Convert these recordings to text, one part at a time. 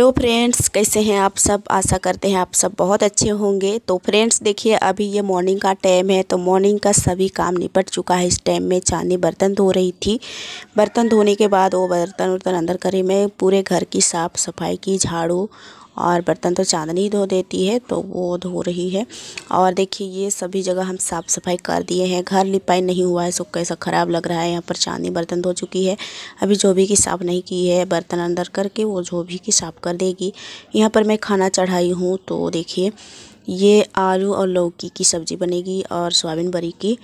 hello friends कैसे हैं आप सब आशा करते हैं आप सब बहुत अच्छे होंगे तो फ्रेंड्स देखिए अभी ये मॉर्निंग का टाइम है तो मॉर्निंग का सभी काम निपट चुका है इस टाइम में चांदी बर्तन धो रही थी बर्तन धोने के बाद वो बर्तन वर्तन अंदर करी मैं पूरे घर की साफ़ सफाई की झाड़ू और बर्तन तो चांदनी धो देती है तो वो धो रही है और देखिए ये सभी जगह हम साफ़ सफाई कर दिए हैं घर लिपाई नहीं हुआ है सो कैसा ख़राब लग रहा है यहाँ पर चांदनी बर्तन धो चुकी है अभी भी की साफ़ नहीं की है बर्तन अंदर करके वो भी की साफ़ कर देगी यहाँ पर मैं खाना चढ़ाई हूँ तो देखिए ये आलू और लौकी की सब्ज़ी बनेगी और सोयाबीन बरी की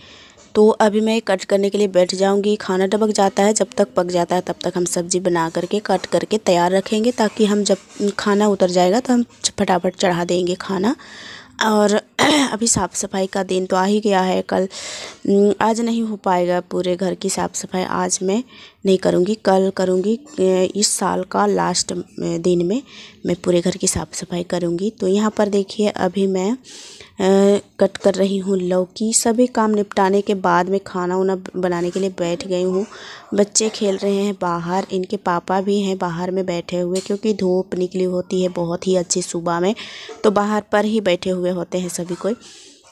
तो अभी मैं कट करने के लिए बैठ जाऊँगी खाना डबक जाता है जब तक पक जाता है तब तक हम सब्ज़ी बना करके कट करके तैयार रखेंगे ताकि हम जब खाना उतर जाएगा तो हम फटाफट चढ़ा देंगे खाना और अभी साफ़ सफाई का दिन तो आ ही गया है कल आज नहीं हो पाएगा पूरे घर की साफ़ सफाई आज मैं नहीं करूँगी कल करूँगी इस साल का लास्ट दिन में मैं पूरे घर की साफ़ सफाई करूँगी तो यहाँ पर देखिए अभी मैं कट कर रही हूँ लौकी सभी काम निपटाने के बाद में खाना उना बनाने के लिए बैठ गई हूँ बच्चे खेल रहे हैं बाहर इनके पापा भी हैं बाहर में बैठे हुए क्योंकि धूप निकली होती है बहुत ही अच्छी सुबह में तो बाहर पर ही बैठे हुए होते हैं सभी कोई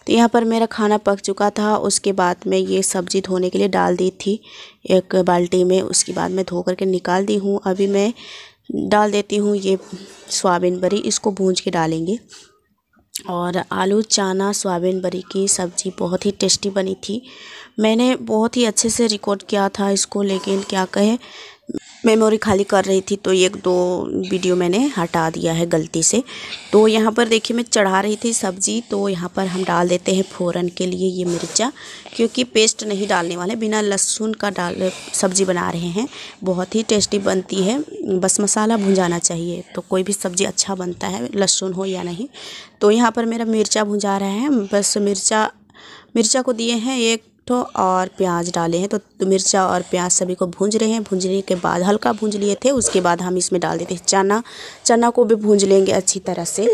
तो यहाँ पर मेरा खाना पक चुका था उसके बाद मैं ये सब्ज़ी धोने के लिए डाल दी थी एक बाल्टी में उसके बाद मैं धो करके निकाल दी हूँ अभी मैं डाल देती हूँ ये सोयाबीन बरी इसको भूंज के डालेंगे और आलू चना सोयाबीन बरी की सब्ज़ी बहुत ही टेस्टी बनी थी मैंने बहुत ही अच्छे से रिकॉर्ड किया था इसको लेकिन क्या कहें मेमोरी खाली कर रही थी तो एक दो वीडियो मैंने हटा दिया है गलती से तो यहाँ पर देखिए मैं चढ़ा रही थी सब्ज़ी तो यहाँ पर हम डाल देते हैं फ़ौरन के लिए ये मिर्चा क्योंकि पेस्ट नहीं डालने वाले बिना लहसुन का डाल सब्ज़ी बना रहे हैं बहुत ही टेस्टी बनती है बस मसाला भुंजाना चाहिए तो कोई भी सब्ज़ी अच्छा बनता है लहसुन हो या नहीं तो यहाँ पर मेरा मिर्चा भुंजा रहा है बस मिर्चा मिर्चा को दिए हैं एक टमाटो और प्याज डाले हैं तो मिर्चा और प्याज सभी को भूंज रहे हैं भूंजने के बाद हल्का भूंज लिए थे उसके बाद हम इसमें डाल देते हैं चना चना को भी भूंज लेंगे अच्छी तरह से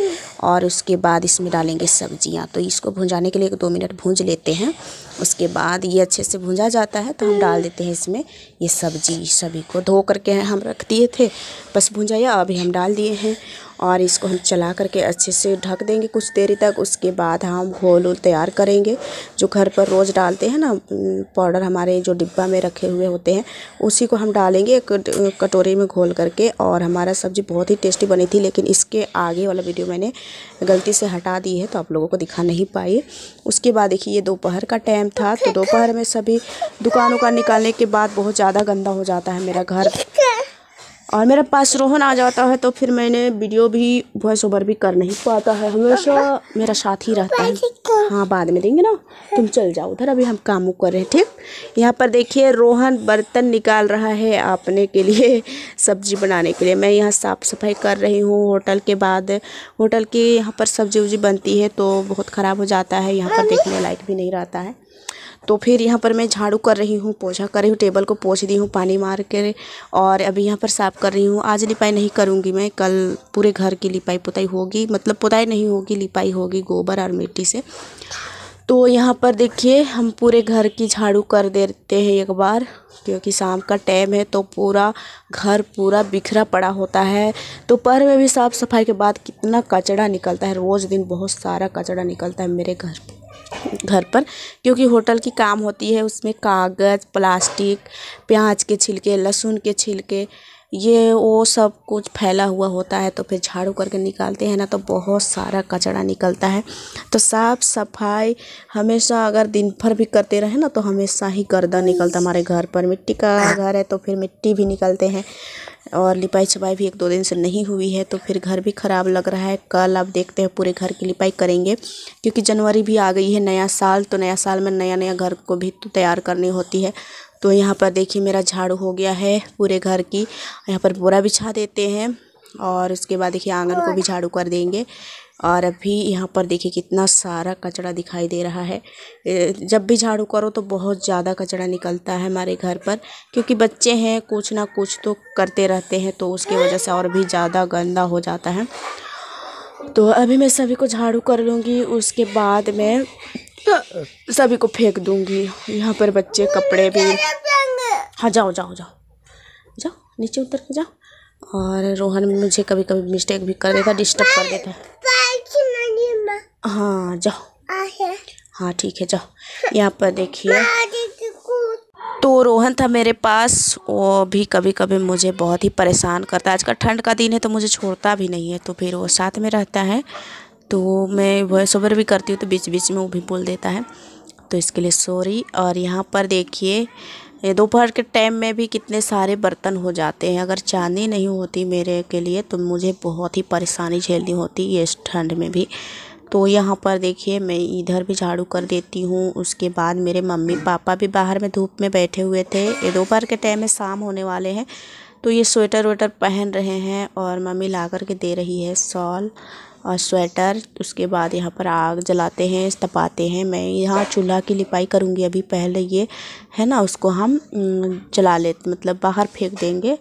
और उसके बाद इसमें डालेंगे सब्जियां तो इसको भूंजाने के लिए दो मिनट भूंज लेते हैं उसके बाद ये अच्छे से भूंजा जाता है तो हम डाल देते हैं इसमें ये सब्जी सभी को धो करके हम रख दिए थे बस भूंजाया अभी हम डाल दिए हैं और इसको हम चला करके अच्छे से ढक देंगे कुछ देरी तक उसके बाद हम घोल उल तैयार करेंगे जो घर पर रोज़ डालते हैं ना पाउडर हमारे जो डिब्बा में रखे हुए होते हैं उसी को हम डालेंगे एक कटोरी में घोल करके और हमारा सब्ज़ी बहुत ही टेस्टी बनी थी लेकिन इसके आगे वाला वीडियो मैंने गलती से हटा दी है तो आप लोगों को दिखा नहीं पाई उसके बाद देखिए ये दोपहर का टाइम था तो दोपहर में सभी दुकान उकान निकालने के बाद बहुत ज़्यादा गंदा हो जाता है मेरा घर और मेरे पास रोहन आ जाता है तो फिर मैंने वीडियो भी वॉइस ओवर भी कर नहीं पाता है हमेशा मेरा साथ ही रहता है हाँ बाद में देंगे ना तुम चल जाओ उधर अभी हम काम कर रहे हैं ठीक यहाँ पर देखिए रोहन बर्तन निकाल रहा है आपने के लिए सब्जी बनाने के लिए मैं यहाँ साफ़ सफाई कर रही हूँ होटल के बाद होटल के यहाँ पर सब्जी उब्जी बनती है तो बहुत ख़राब हो जाता है यहाँ पर देखने लायक भी नहीं रहता है तो फिर यहाँ पर मैं झाड़ू कर रही हूँ पोछा कर रही हूँ टेबल को पोछ दी हूँ पानी मार कर और अभी यहाँ पर साफ़ कर रही हूँ आज लिपाई नहीं करूँगी मैं कल पूरे घर की लिपाई पुताई होगी मतलब पुताई नहीं होगी लिपाई होगी गोबर और मिट्टी से तो यहाँ पर देखिए हम पूरे घर की झाड़ू कर देते हैं एक बार क्योंकि शाम का टाइम है तो पूरा घर पूरा बिखरा पड़ा होता है तो तो में भी साफ़ सफाई के बाद कितना कचड़ा निकलता है रोज़ दिन बहुत सारा कचड़ा निकलता है मेरे घर घर पर क्योंकि होटल की काम होती है उसमें कागज़ प्लास्टिक प्याज के छिलके लहसुन के छिलके ये वो सब कुछ फैला हुआ होता है तो फिर झाड़ू करके निकालते हैं ना तो बहुत सारा कचड़ा निकलता है तो साफ सफाई हमेशा अगर दिन भर भी करते रहे ना तो हमेशा ही गर्दा निकलता हमारे घर पर मिट्टी का घर है तो फिर मिट्टी भी निकलते हैं और लिपाई छपाई भी एक दो दिन से नहीं हुई है तो फिर घर भी ख़राब लग रहा है कल आप देखते हैं पूरे घर की लिपाई करेंगे क्योंकि जनवरी भी आ गई है नया साल तो नया साल में नया नया घर को भी तो तैयार करनी होती है तो यहाँ पर देखिए मेरा झाड़ू हो गया है पूरे घर की यहाँ पर बोरा बिछा देते हैं और उसके बाद देखिए आंगन को भी झाड़ू कर देंगे और अभी यहाँ पर देखिए कितना सारा कचरा दिखाई दे रहा है जब भी झाड़ू करो तो बहुत ज़्यादा कचरा निकलता है हमारे घर पर क्योंकि बच्चे हैं कुछ ना कुछ तो करते रहते हैं तो उसकी वजह से और भी ज़्यादा गंदा हो जाता है तो अभी मैं सभी को झाड़ू कर लूँगी उसके बाद मैं सभी को फेंक दूँगी यहाँ पर बच्चे कपड़े भी हाँ जाओ जाओ जाओ जाओ नीचे उतर के जाओ और रोहन मुझे कभी कभी मिस्टेक भी कर देता डिस्टर्ब कर देता हाँ जाओ हाँ ठीक है जाओ यहाँ पर देखिए तो रोहन था मेरे पास वो भी कभी कभी मुझे बहुत ही परेशान करता है आज का ठंड का दिन है तो मुझे छोड़ता भी नहीं है तो फिर वो साथ में रहता है तो मैं वॉइस ओवर भी करती हूँ तो बीच बीच में वो भी बोल देता है तो इसके लिए सॉरी और यहाँ पर देखिए दोपहर के टाइम में भी कितने सारे बर्तन हो जाते हैं अगर चांदी नहीं होती मेरे के लिए तो मुझे बहुत ही परेशानी झेलनी होती ये इस ठंड में भी तो यहाँ पर देखिए मैं इधर भी झाड़ू कर देती हूँ उसके बाद मेरे मम्मी पापा भी बाहर में धूप में बैठे हुए थे ये दोपहर के टाइम में शाम होने वाले हैं तो ये स्वेटर वेटर पहन रहे हैं और मम्मी ला कर के दे रही है सॉल और स्वेटर उसके बाद यहाँ पर आग जलाते हैं तपाते हैं मैं यहाँ चूल्हा की लिपाई करूँगी अभी पहले ये है ना उसको हम जला लेते मतलब बाहर फेंक देंगे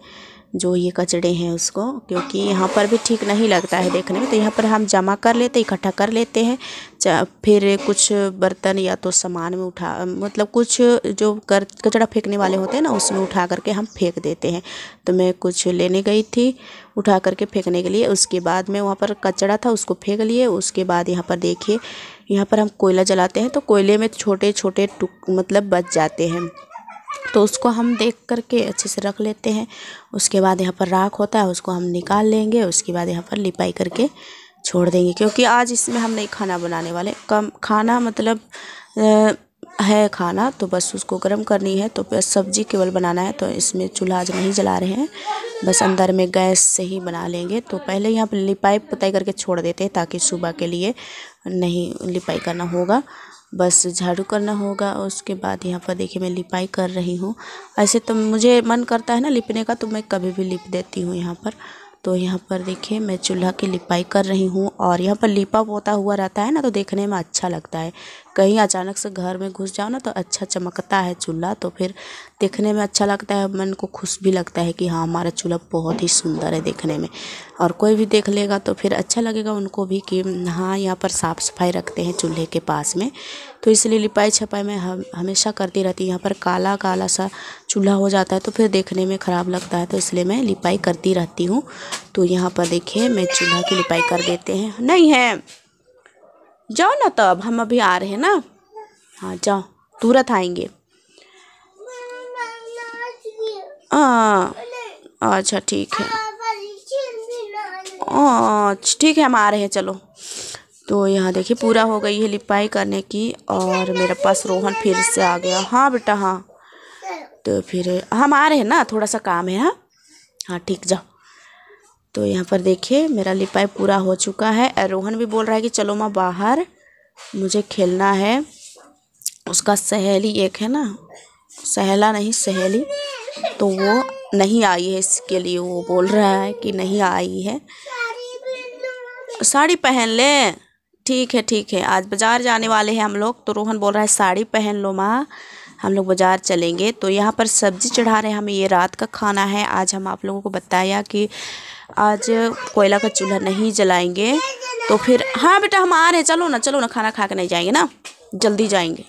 जो ये कचड़े हैं उसको क्योंकि यहाँ पर भी ठीक नहीं लगता है देखने में तो यहाँ पर हम जमा कर लेते इकट्ठा कर लेते हैं फिर कुछ बर्तन या तो सामान में उठा मतलब कुछ जो कर कचड़ा फेंकने वाले होते हैं ना उसमें उठा करके हम फेंक देते हैं तो मैं कुछ लेने गई थी उठा करके फेंकने के लिए उसके बाद में वहाँ पर कचड़ा था उसको फेंक लिए उसके बाद यहाँ पर देखिए यहाँ पर हम कोयला जलाते हैं तो कोयले में छोटे छोटे मतलब बच जाते हैं तो उसको हम देख करके अच्छे से रख लेते हैं उसके बाद यहाँ पर राख होता है उसको हम निकाल लेंगे उसके बाद यहाँ पर लिपाई करके छोड़ देंगे क्योंकि आज इसमें हम नहीं खाना बनाने वाले कम खाना मतलब है खाना तो बस उसको गर्म करनी है तो बस सब्ज़ी केवल बनाना है तो इसमें चूल्हा आज नहीं जला रहे हैं बस अंदर में गैस से ही बना लेंगे तो पहले यहाँ पर लिपाई पुताई करके छोड़ देते हैं ताकि सुबह के लिए नहीं लिपाई करना होगा बस झाड़ू करना होगा उसके बाद यहाँ पर देखिए मैं लिपाई कर रही हूँ ऐसे तो मुझे मन करता है ना लिपने का तो मैं कभी भी लिप देती हूँ यहाँ पर तो यहाँ पर देखिए मैं चूल्हा की लिपाई कर रही हूँ और यहाँ पर लिपा पोता हुआ रहता है ना तो देखने में अच्छा लगता है कहीं अचानक से घर में घुस जाओ ना तो अच्छा चमकता है चूल्हा तो फिर देखने में अच्छा लगता है मन को खुश भी लगता है कि हाँ हमारा चूल्हा बहुत ही सुंदर है देखने में और कोई भी देख लेगा तो फिर अच्छा लगेगा उनको भी कि हाँ यहाँ पर साफ़ सफाई रखते हैं चूल्हे के पास में तो इसलिए लिपाई छपाई मैं हम हमेशा करती रहती यहाँ पर काला काला सा चूल्हा हो जाता है तो फिर देखने में ख़राब लगता है तो इसलिए मैं लिपाई करती रहती हूँ तो यहाँ पर देखिए मैं चूल्हा की लिपाई कर देते हैं नहीं है जाओ ना तब हम अभी आ रहे हैं ना हाँ जाओ तुरंत आएंगे हाँ, अच्छा ठीक है अच्छा ठीक है हम आ रहे हैं चलो तो यहाँ देखिए पूरा हो गई है लिपाई करने की और मेरे पास रोहन फिर से आ गया हाँ बेटा हाँ तो फिर हम आ रहे हैं ना थोड़ा सा काम है हाँ हाँ ठीक जाओ तो यहाँ पर देखिए मेरा लिपाई पूरा हो चुका है रोहन भी बोल रहा है कि चलो माँ बाहर मुझे खेलना है उसका सहेली एक है ना सहेला नहीं सहेली तो वो नहीं आई है इसके लिए वो बोल रहा है कि नहीं आई है साड़ी पहन ले ठीक है ठीक है आज बाज़ार जाने वाले हैं हम लोग तो रोहन बोल रहा है साड़ी पहन लो माँ हम लोग बाज़ार चलेंगे तो यहाँ पर सब्ज़ी चढ़ा रहे हैं हमें ये रात का खाना है आज हम आप लोगों को बताया कि आज कोयला का चूल्हा नहीं जलाएंगे तो फिर हाँ बेटा हम आ रहे हैं चलो ना चलो ना खाना खा के नहीं जाएंगे ना जल्दी जाएंगे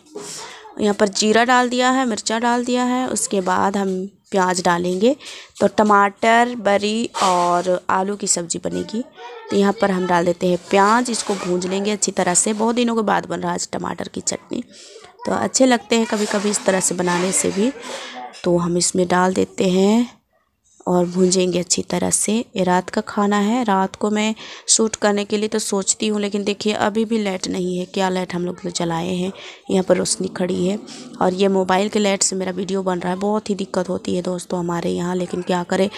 यहाँ पर जीरा डाल दिया है मिर्चा डाल दिया है उसके बाद हम प्याज डालेंगे तो टमाटर बरी और आलू की सब्ज़ी बनेगी तो यहाँ पर हम डाल देते हैं प्याज इसको भूंज लेंगे अच्छी तरह से बहुत दिनों के बाद बन रहा है टमाटर की चटनी तो अच्छे लगते हैं कभी कभी इस तरह से बनाने से भी तो हम इसमें डाल देते हैं और भूंजेंगे अच्छी तरह से रात का खाना है रात को मैं शूट करने के लिए तो सोचती हूँ लेकिन देखिए अभी भी लाइट नहीं है क्या लाइट हम लोग जलाए हैं यहाँ पर रोशनी खड़ी है और ये मोबाइल के लाइट से मेरा वीडियो बन रहा है बहुत ही दिक्कत होती है दोस्तों हमारे यहाँ लेकिन क्या करें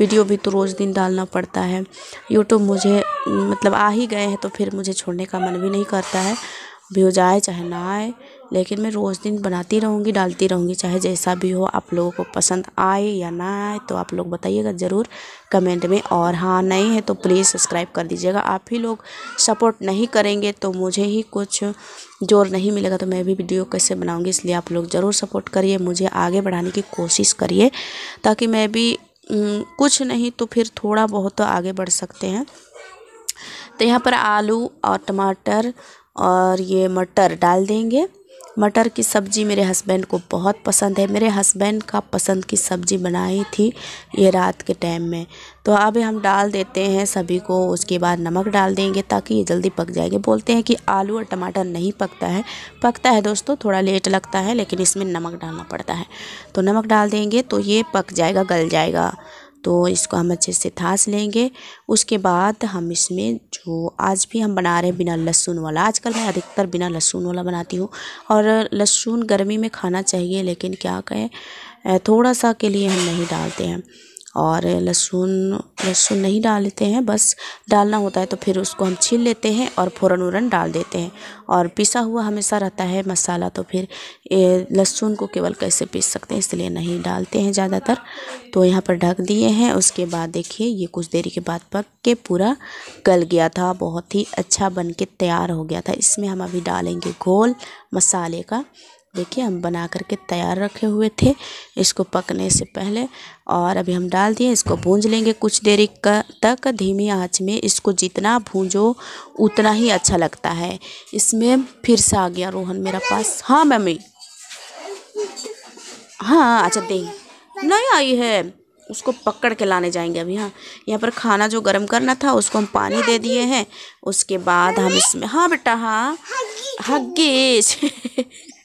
वीडियो भी तो रोज़ दिन डालना पड़ता है यूट्यूब मुझे मतलब आ ही गए हैं तो फिर मुझे छोड़ने का मन भी नहीं करता है व्यूज आए चाहे ना आए लेकिन मैं रोज़ दिन बनाती रहूँगी डालती रहूँगी चाहे जैसा भी हो आप लोगों को पसंद आए या ना आए तो आप लोग बताइएगा ज़रूर कमेंट में और हाँ नहीं है तो प्लीज़ सब्सक्राइब कर दीजिएगा आप ही लोग सपोर्ट नहीं करेंगे तो मुझे ही कुछ जोर नहीं मिलेगा तो मैं भी वीडियो कैसे बनाऊँगी इसलिए आप लोग ज़रूर सपोर्ट करिए मुझे आगे बढ़ाने की कोशिश करिए ताकि मैं भी कुछ नहीं तो फिर थोड़ा बहुत तो आगे बढ़ सकते हैं तो यहाँ पर आलू और टमाटर और ये मटर डाल देंगे मटर की सब्ज़ी मेरे हस्बैंड को बहुत पसंद है मेरे हस्बैंड का पसंद की सब्ज़ी बनाई थी ये रात के टाइम में तो अब हम डाल देते हैं सभी को उसके बाद नमक डाल देंगे ताकि ये जल्दी पक जाएंगे बोलते हैं कि आलू और टमाटर नहीं पकता है पकता है दोस्तों थोड़ा लेट लगता है लेकिन इसमें नमक डालना पड़ता है तो नमक डाल देंगे तो ये पक जाएगा गल जाएगा तो इसको हम अच्छे से थास लेंगे उसके बाद हम इसमें जो आज भी हम बना रहे हैं बिना लहसुन वाला आजकल मैं अधिकतर बिना लहसुन वाला बनाती हूँ और लहसुन गर्मी में खाना चाहिए लेकिन क्या कहें थोड़ा सा के लिए हम नहीं डालते हैं और लहसुन लहसुन नहीं डालते हैं बस डालना होता है तो फिर उसको हम छील लेते हैं और फ़ौरन वरन डाल देते हैं और पिसा हुआ हमेशा रहता है मसाला तो फिर लहसुन को केवल कैसे पीस सकते हैं इसलिए नहीं डालते हैं ज़्यादातर तो यहाँ पर ढक दिए हैं उसके बाद देखिए ये कुछ देरी के बाद पक के पूरा गल गया था बहुत ही अच्छा बन के तैयार हो गया था इसमें हम अभी डालेंगे घोल मसाले का देखिए हम बना करके तैयार रखे हुए थे इसको पकने से पहले और अभी हम डाल दिए इसको भूंज लेंगे कुछ देर का तक धीमी आंच में इसको जितना भूंजो उतना ही अच्छा लगता है इसमें फिर से आ गया रोहन मेरा पास हाँ मम्मी हाँ अच्छा दे नहीं आई है उसको पकड़ के लाने जाएंगे अभी हाँ यहाँ पर खाना जो गर्म करना था उसको हम पानी दे दिए हैं उसके बाद हम इसमें हाँ बेटा हाँ हग्गी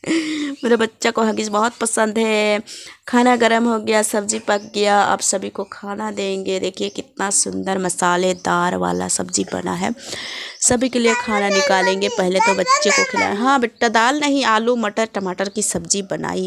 मेरे बच्चा को हगीज़ बहुत पसंद है खाना गर्म हो गया सब्ज़ी पक गया आप सभी को खाना देंगे देखिए कितना सुंदर मसालेदार वाला सब्ज़ी बना है सभी के लिए खाना निकालेंगे पहले तो बच्चे को खिलाएं हाँ बेटा दाल नहीं आलू मटर टमाटर की सब्ज़ी बनाई